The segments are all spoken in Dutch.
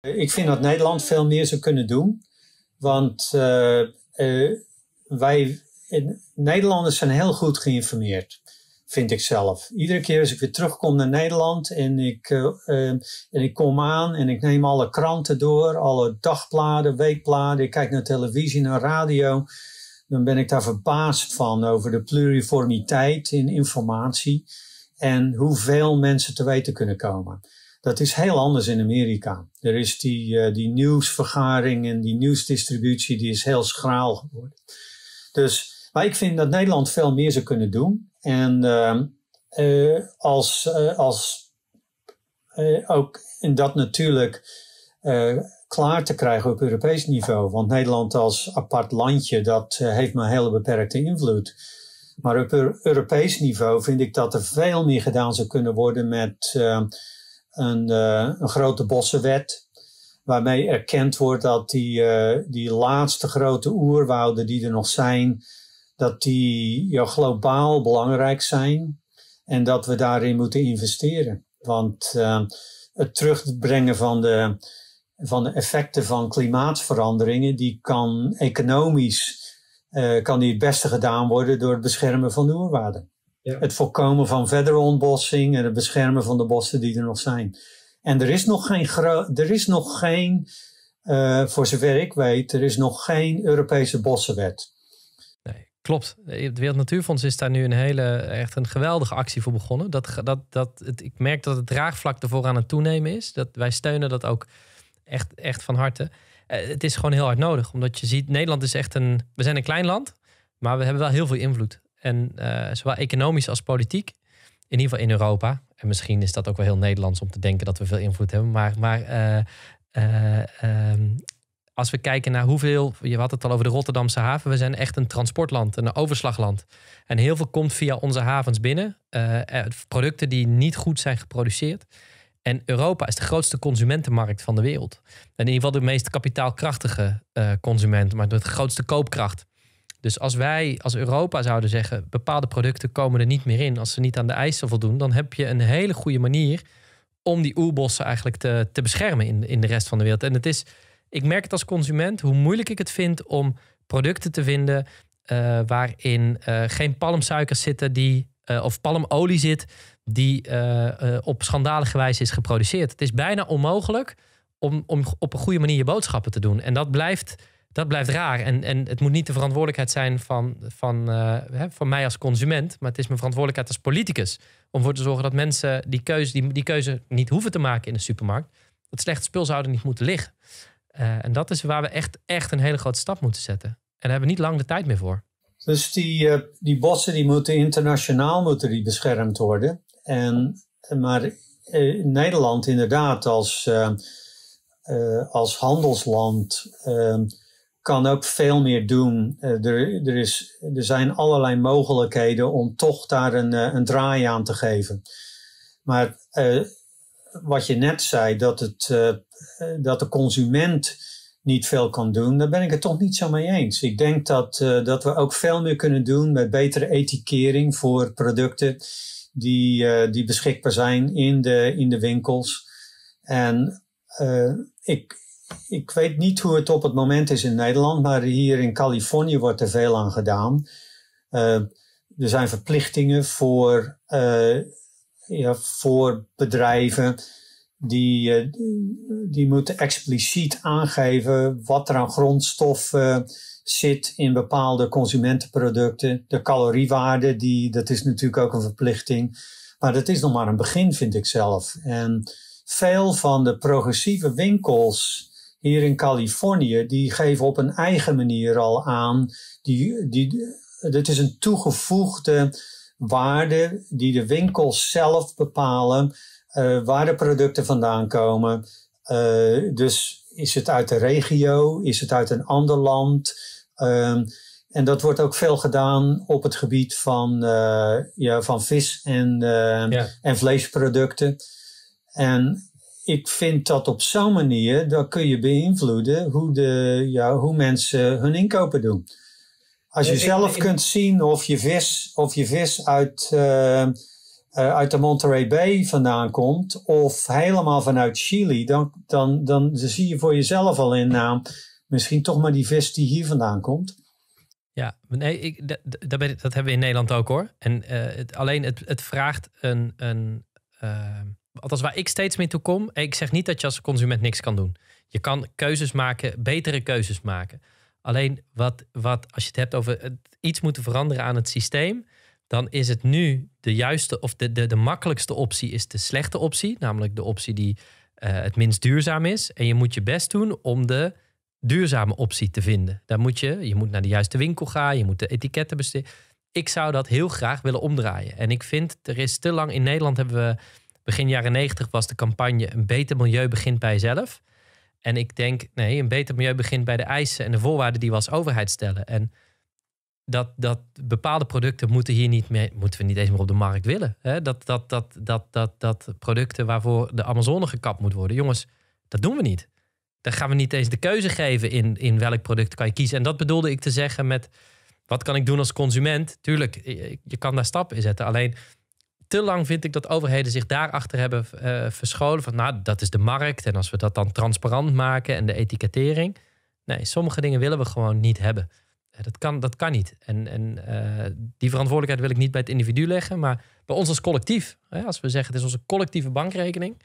Ik vind dat Nederland veel meer zou kunnen doen. Want eh, eh, wij in, eh, Nederlanders zijn heel goed geïnformeerd, vind ik zelf. Iedere keer als ik weer terugkom naar Nederland en ik, en ik kom aan en ik neem alle kranten door, alle dagbladen, weekbladen, ik kijk naar televisie, naar radio, dan ben ik daar verbaasd van over de pluriformiteit in informatie en hoeveel mensen te weten kunnen komen. Dat is heel anders in Amerika. Er is die, eh, die nieuwsvergaring en die nieuwsdistributie, die is heel schraal geworden. Dus, maar ik vind dat Nederland veel meer zou kunnen doen. En ehm, eh, als, eh, als ook, in dat natuurlijk klaar te krijgen op Europees niveau. Want Nederland als apart landje, dat heeft maar hele beperkte invloed. Maar op Europees niveau vind ik dat er veel meer gedaan zou kunnen worden met ehm, een, eh, een grote bossenwet waarmee erkend wordt dat die, eh, die laatste grote oerwouden die er nog zijn, dat die ja, globaal belangrijk zijn en dat we daarin moeten investeren. Want ehm, het terugbrengen van de, van de effecten van klimaatveranderingen, die kan economisch eh, kan die het beste gedaan worden door het beschermen van de oerwaarden. Het voorkomen van verdere ontbossing en het beschermen van de bossen die er nog zijn. En er is nog geen, er is nog geen eh, voor zover ik weet, er is nog geen Europese bossenwet. Nee, klopt. Het Wereld Natuurfonds is daar nu een hele, echt een geweldige actie voor begonnen. Dat, dat, dat, het, ik merk dat het draagvlak ervoor aan het toenemen is. Dat, wij steunen dat ook echt, echt van harte. Eh, het is gewoon heel hard nodig, omdat je ziet, Nederland is echt een, we zijn een klein land, maar we hebben wel heel veel invloed. En eh, zowel economisch als politiek. In ieder geval in Europa. En misschien is dat ook wel heel Nederlands om te denken dat we veel invloed hebben. Maar, maar eh, eh, ehm, als we kijken naar hoeveel, je had het al over de Rotterdamse haven, we zijn echt een transportland, een overslagland. En heel veel komt via onze havens binnen, producten die niet goed zijn geproduceerd. En Europa is de grootste consumentenmarkt van de wereld. En in ieder geval de meest kapitaalkrachtige consument, maar de grootste koopkracht. Dus als wij als Europa zouden zeggen, bepaalde producten komen er niet meer in als ze niet aan de eisen voldoen, dan heb je een hele goede manier om die oerbossen eigenlijk te, te beschermen in, in de rest van de wereld. En het is, ik merk het als consument, hoe moeilijk ik het vind om producten te vinden eh, waarin eh, geen palmsuikers zitten die, eh, of palmolie zit die op schandalige wijze is geproduceerd. Het is bijna onmogelijk om, om op een goede manier je boodschappen te doen. En dat blijft dat blijft raar. En, en het moet niet de verantwoordelijkheid zijn van, van, eh, van mij als consument, maar het is mijn verantwoordelijkheid als politicus. Om ervoor te zorgen dat mensen die keuze, die, die keuze niet hoeven te maken in de supermarkt. Dat slechte spul zouden niet moeten liggen. Eh, en dat is waar we echt, echt een hele grote stap moeten zetten. En daar hebben we niet lang de tijd meer voor. Dus die, eh, die bossen die moeten internationaal moeten die beschermd worden. En, maar in Nederland inderdaad als, als handelsland kan ook veel meer doen. Eh, er, er, is, er zijn allerlei mogelijkheden om toch daar een, eh, een draai aan te geven. Maar eh, wat je net zei, dat, het, dat de consument niet veel kan doen, daar ben ik het toch niet zo mee eens. Ik denk dat, dat we ook veel meer kunnen doen met betere etikering voor producten die, die beschikbaar zijn in de, in de winkels. En ik, ik weet niet hoe het op het moment is in Nederland, maar hier in Californië wordt er veel aan gedaan. Eh, er zijn verplichtingen voor, eh, ja, voor bedrijven die, eh, die moeten expliciet aangeven wat er aan grondstof zit in bepaalde consumentenproducten. De caloriewaarde, die, dat is natuurlijk ook een verplichting. Maar dat is nog maar een begin, vind ik zelf. En veel van de progressieve winkels hier in Californië, die geven op een eigen manier al aan. Die, die, dat is een toegevoegde waarde die de winkels zelf bepalen, eh, waar de producten vandaan komen. Eh, dus is het uit de regio, is het uit een ander land? Ehm, en dat wordt ook veel gedaan op het gebied van, eh, ja, van vis en, ja. en vleesproducten. En ik vind dat op zo'n manier, dan kun je beïnvloeden hoe, de, ja, hoe mensen hun inkopen doen. Als je eh, zelf kunt zien of je vis, of je vis uit, eh, eh, uit de Monterey Bay vandaan komt, of helemaal vanuit Chili, dan, dan, dan, zie je voor jezelf al in, naam nou, misschien toch maar die vis die hier vandaan komt. Ja, nee, ik, dat, dat, hebben we in Nederland ook hoor. En het, alleen het, het vraagt een, een althans waar ik steeds mee toe kom, ik zeg niet dat je als consument niks kan doen. Je kan keuzes maken, betere keuzes maken. Alleen wat, wat als je het hebt over iets moeten veranderen aan het systeem, dan is het nu de juiste of de, de, de makkelijkste optie is de slechte optie, namelijk de optie die eh, het minst duurzaam is. En je moet je best doen om de duurzame optie te vinden. Daar moet je, je moet naar de juiste winkel gaan, je moet de etiketten besteden. Ik zou dat heel graag willen omdraaien. En ik vind, er is te lang in Nederland hebben we Begin jaren 90 was de campagne Een beter milieu begint bij jezelf. En ik denk, nee, een beter milieu begint bij de eisen en de voorwaarden die we als overheid stellen. En dat, dat bepaalde producten moeten hier niet meer, moeten we niet eens meer op de markt willen. Dat, dat, dat, dat, dat, dat producten waarvoor de Amazone gekapt moet worden. Jongens, dat doen we niet. Dan gaan we niet eens de keuze geven in, in welk product kan je kiezen. En dat bedoelde ik te zeggen met wat kan ik doen als consument? Tuurlijk, je kan daar stappen in zetten. Alleen te lang vind ik dat overheden zich daarachter hebben eh, verscholen. Van nou, dat is de markt. En als we dat dan transparant maken en de etikettering. Nee, sommige dingen willen we gewoon niet hebben. Eh, dat kan, dat kan niet. En, en eh, die verantwoordelijkheid wil ik niet bij het individu leggen, maar bij ons als collectief. Als we zeggen het is onze collectieve bankrekening,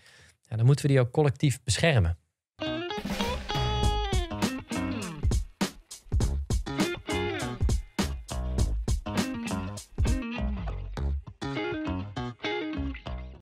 dan moeten we die ook collectief beschermen.